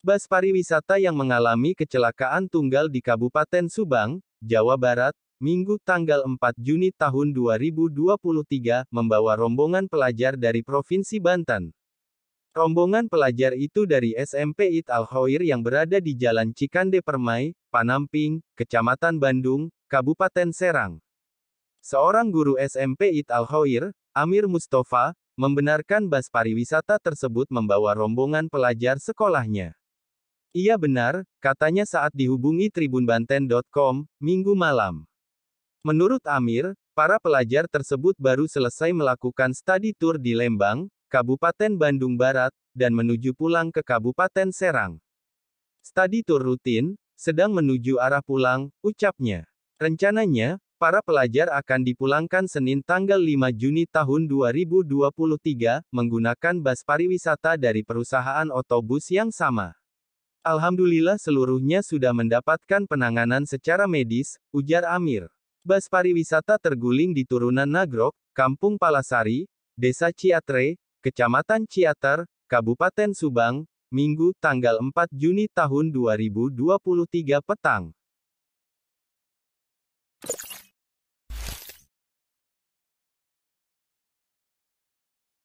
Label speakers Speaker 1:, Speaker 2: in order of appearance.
Speaker 1: Bas pariwisata yang mengalami kecelakaan tunggal di Kabupaten Subang, Jawa Barat, Minggu tanggal 4 Juni tahun 2023, membawa rombongan pelajar dari Provinsi Banten. Rombongan pelajar itu dari SMP It Al Hoir yang berada di Jalan Cikande Permai, Panamping, Kecamatan Bandung, Kabupaten Serang. Seorang guru SMP It Al Hoir, Amir Mustafa, membenarkan bas pariwisata tersebut membawa rombongan pelajar sekolahnya. Iya benar, katanya saat dihubungi tribunbanten.com, minggu malam. Menurut Amir, para pelajar tersebut baru selesai melakukan studi tour di Lembang, Kabupaten Bandung Barat, dan menuju pulang ke Kabupaten Serang. Studi tour rutin, sedang menuju arah pulang, ucapnya. Rencananya, para pelajar akan dipulangkan Senin tanggal 5 Juni tahun 2023 menggunakan bas pariwisata dari perusahaan otobus yang sama. Alhamdulillah seluruhnya sudah mendapatkan penanganan secara medis, ujar Amir. Bas pariwisata terguling di turunan Nagrok, Kampung Palasari, Desa Ciatre, Kecamatan Ciater, Kabupaten Subang, Minggu tanggal 4 Juni tahun 2023 petang.